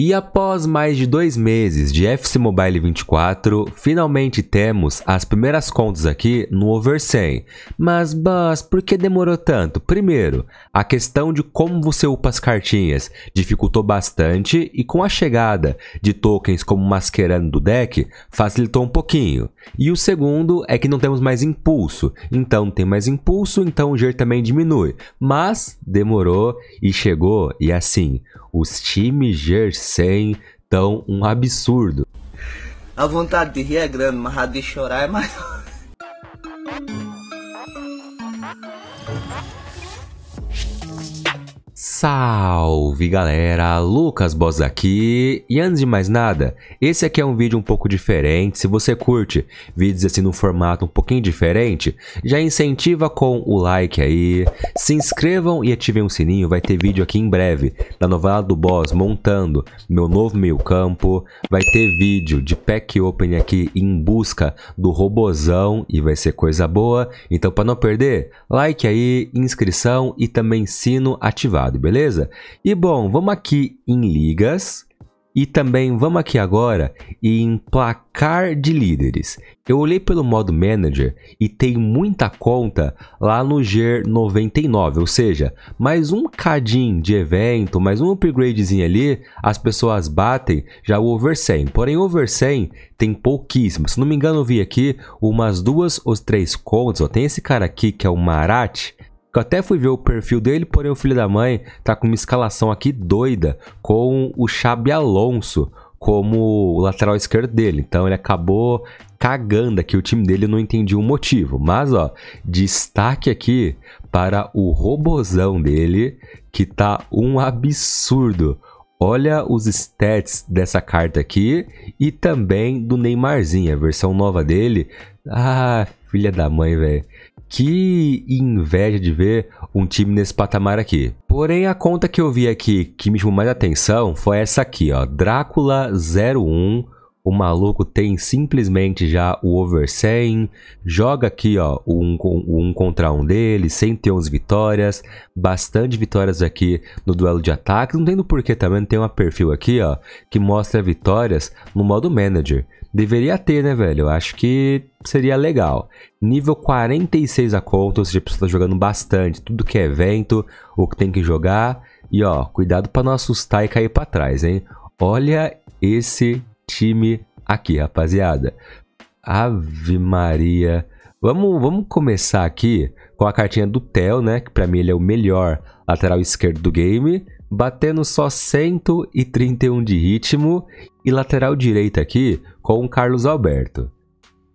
E após mais de dois meses de FC Mobile 24, finalmente temos as primeiras contas aqui no Over 100. Mas, Buzz, por que demorou tanto? Primeiro, a questão de como você upa as cartinhas dificultou bastante e com a chegada de tokens como Masquerando do deck, facilitou um pouquinho. E o segundo é que não temos mais impulso. Então não tem mais impulso, então o ger também diminui. Mas demorou e chegou. E assim, os times ger 100 estão um absurdo. A vontade de rir é grande, mas a de chorar é maior. Salve galera, Lucas Boss aqui. E antes de mais nada, esse aqui é um vídeo um pouco diferente. Se você curte vídeos assim num formato um pouquinho diferente, já incentiva com o like aí. Se inscrevam e ativem o sininho, vai ter vídeo aqui em breve da novela do Boss montando meu novo meio-campo. Vai ter vídeo de pack open aqui em busca do robozão e vai ser coisa boa. Então, para não perder, like aí, inscrição e também sino ativado, beleza? beleza? E bom, vamos aqui em ligas e também vamos aqui agora em placar de líderes. Eu olhei pelo modo manager e tem muita conta lá no GER99, ou seja, mais um cadinho de evento, mais um upgradezinho ali, as pessoas batem já o over 100. Porém, over 100 tem pouquíssimo. Se não me engano, eu vi aqui umas duas ou três contas. Ó, tem esse cara aqui que é o Marat, eu até fui ver o perfil dele, porém o filho da mãe tá com uma escalação aqui doida com o Xabi Alonso como o lateral esquerdo dele. Então ele acabou cagando aqui o time dele, não entendi o motivo. Mas ó, destaque aqui para o robozão dele, que tá um absurdo. Olha os stats dessa carta aqui e também do Neymarzinho, a versão nova dele. Ah, filha da mãe, velho. Que inveja de ver um time nesse patamar aqui. Porém, a conta que eu vi aqui que me chamou mais atenção foi essa aqui, ó, Drácula 01 o maluco tem simplesmente já o over 100, joga aqui ó, um, um contra um dele, 111 vitórias, bastante vitórias aqui no duelo de ataque. Não tem no porquê também, tem um perfil aqui ó, que mostra vitórias no modo manager. Deveria ter, né, velho? Eu acho que seria legal. Nível 46 a conta, ou seja, a pessoa tá jogando bastante, tudo que é evento, o que tem que jogar. E ó, cuidado para não assustar e cair para trás, hein? Olha esse time aqui, rapaziada. Ave Maria. Vamos, vamos começar aqui com a cartinha do Theo, né? Que para mim ele é o melhor lateral esquerdo do game. Batendo só 131 de ritmo. E lateral direito aqui com o Carlos Alberto.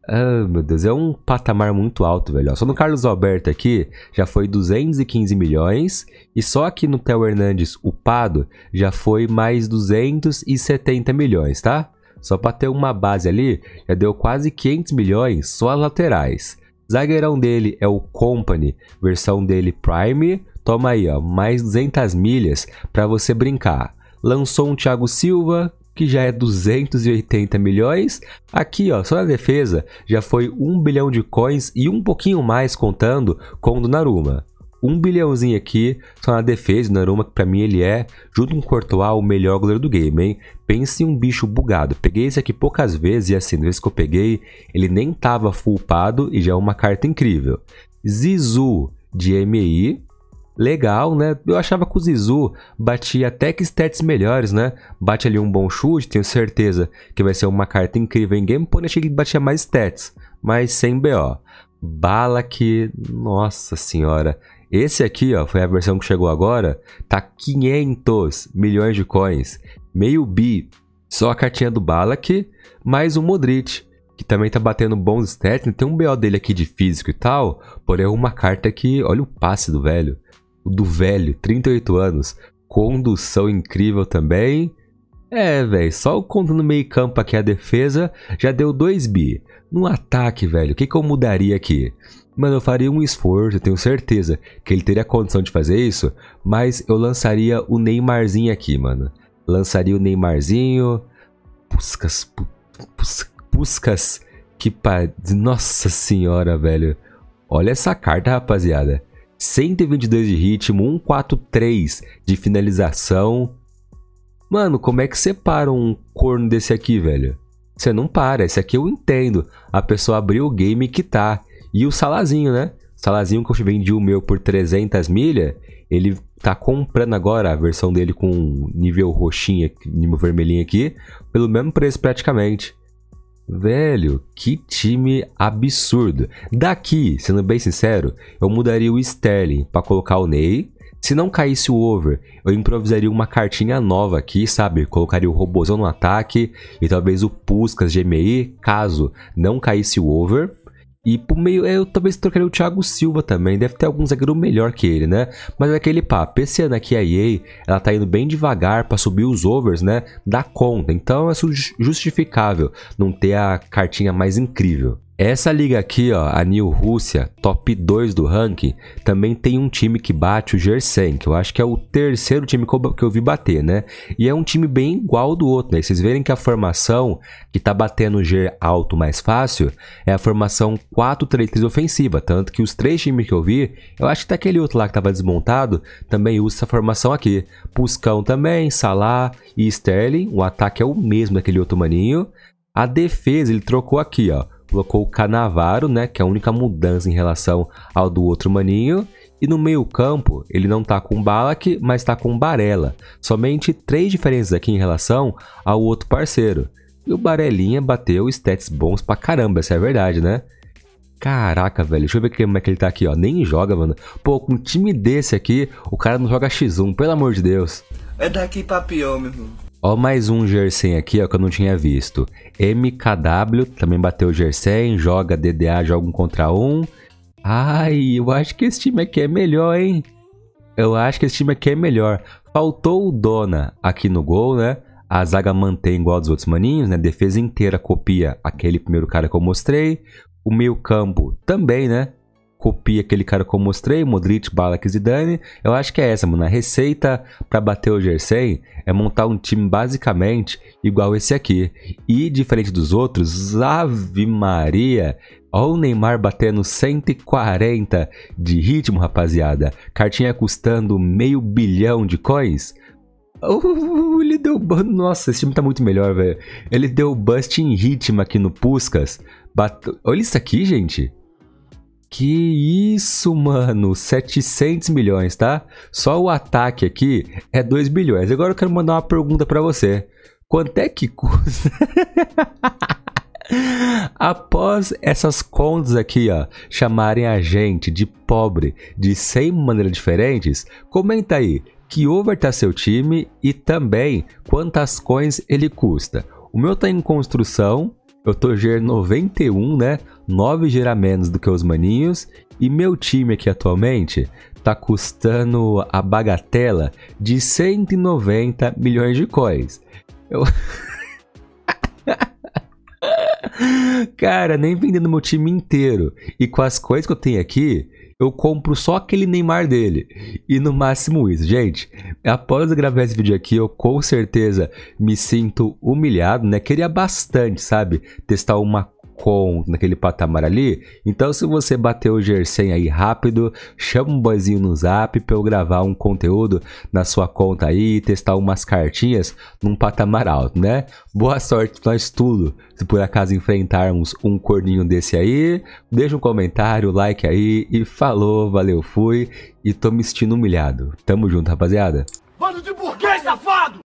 Ah, meu Deus, é um patamar muito alto, velho. Só no Carlos Alberto aqui já foi 215 milhões. E só aqui no Theo Hernandes, upado, já foi mais 270 milhões, tá? Só para ter uma base ali, já deu quase 500 milhões só as laterais. Zagueirão dele é o Company, versão dele Prime. Toma aí, ó, mais 200 milhas para você brincar. Lançou um Thiago Silva, que já é 280 milhões. Aqui, ó, só na defesa, já foi 1 bilhão de coins e um pouquinho mais contando com o Donnarumma um bilhãozinho aqui só na defesa do Naruma, que pra mim ele é, junto com o Courtois, o melhor goleiro do game, hein? Pense em um bicho bugado. Peguei esse aqui poucas vezes e assim, no vez que eu peguei, ele nem tava fulpado e já é uma carta incrível. Zizu de MI, legal, né? Eu achava que o Zizu batia até que stats melhores, né? Bate ali um bom chute, tenho certeza que vai ser uma carta incrível em game, porém achei que ele batia mais stats, mas sem BO. Bala que, nossa senhora, esse aqui, ó, foi a versão que chegou agora, tá 500 milhões de coins, meio bi, só a cartinha do Balak, mais o um Modric, que também tá batendo bons stats, né? tem um BO dele aqui de físico e tal, porém é uma carta que, olha o passe do velho, o do velho, 38 anos, condução incrível também, é, velho, só o conto no meio campo aqui a defesa já deu 2 bi. No ataque, velho, o que, que eu mudaria aqui? Mano, eu faria um esforço, eu tenho certeza que ele teria condição de fazer isso, mas eu lançaria o Neymarzinho aqui, mano. Lançaria o Neymarzinho. Puscas, puscas, que pa... Nossa senhora, velho. Olha essa carta, rapaziada. 122 de ritmo, 143 de finalização. Mano, como é que separa um corno desse aqui, velho? Você não para, esse aqui eu entendo. A pessoa abriu o game que tá E o Salazinho, né? Salazinho que eu vendi o meu por 300 milha, ele tá comprando agora a versão dele com nível roxinha, nível vermelhinho aqui, pelo mesmo preço praticamente. Velho, que time absurdo. Daqui, sendo bem sincero, eu mudaria o Sterling para colocar o Ney, se não caísse o over, eu improvisaria uma cartinha nova aqui, sabe? Colocaria o robozão no ataque e talvez o Puskas GMI, caso não caísse o over. E pro meio, eu talvez trocaria o Thiago Silva também. Deve ter algum zagueiro melhor que ele, né? Mas é aquele papo. Esse ano aqui a EA, ela tá indo bem devagar para subir os overs, né? Da conta. Então é justificável não ter a cartinha mais incrível. Essa liga aqui, ó, a New Rússia, top 2 do ranking, também tem um time que bate o Gersen, que eu acho que é o terceiro time que eu, que eu vi bater, né? E é um time bem igual do outro, né? E vocês verem que a formação que tá batendo o Ger alto mais fácil é a formação 4-3-3 ofensiva, tanto que os três times que eu vi, eu acho que tá aquele outro lá que tava desmontado, também usa essa formação aqui. Puscão também, Salah e Sterling, o ataque é o mesmo daquele outro maninho. A defesa ele trocou aqui, ó colocou o Canavaro, né, que é a única mudança em relação ao do outro maninho. E no meio-campo, ele não tá com Balak, mas tá com Barella. Somente três diferenças aqui em relação ao outro parceiro. E o Barelinha bateu stats bons pra caramba, essa é a verdade, né? Caraca, velho. Deixa eu ver como é que ele tá aqui, ó. Nem joga, mano. Pô, com um time desse aqui, o cara não joga X1, pelo amor de Deus. É daqui pra pior, meu irmão. Ó, mais um Gersen aqui, ó, que eu não tinha visto. MKW também bateu o Gersen, joga DDA, joga um contra um. Ai, eu acho que esse time aqui é melhor, hein? Eu acho que esse time aqui é melhor. Faltou o Dona aqui no gol, né? A zaga mantém igual dos outros maninhos, né? Defesa inteira copia aquele primeiro cara que eu mostrei. O meio campo também, né? copia aquele cara que eu mostrei, Modric, Balak e Zidane. Eu acho que é essa, mano. A receita para bater o Jersey é montar um time basicamente igual esse aqui. E diferente dos outros, Ave Maria, Olha o Neymar batendo 140 de ritmo, rapaziada. Cartinha custando meio bilhão de coins. Uh, ele deu. Nossa, esse time tá muito melhor, velho. Ele deu bust em ritmo aqui no Puskas. Bate... Olha isso aqui, gente. Que isso, mano! 700 milhões, tá? Só o ataque aqui é 2 bilhões. Agora eu quero mandar uma pergunta para você. Quanto é que custa? Após essas contas aqui, ó, chamarem a gente de pobre de 100 maneiras diferentes, comenta aí que over tá seu time e também quantas coins ele custa. O meu tá em construção, eu tô GER 91, né? 9 gera menos do que os maninhos. E meu time aqui atualmente tá custando a bagatela de 190 milhões de coins. Eu... Cara, nem vendendo meu time inteiro. E com as coisas que eu tenho aqui, eu compro só aquele Neymar dele. E no máximo isso, gente. Após gravar esse vídeo aqui, eu com certeza me sinto humilhado, né? Queria bastante, sabe? Testar uma com naquele patamar ali. Então, se você bateu o Gersen aí rápido, chama um boizinho no zap para eu gravar um conteúdo na sua conta aí e testar umas cartinhas num patamar alto, né? Boa sorte para nós tudo. Se por acaso enfrentarmos um corninho desse aí, deixa um comentário, like aí e falou, valeu, fui. E tô me sentindo humilhado. Tamo junto, rapaziada. Bando de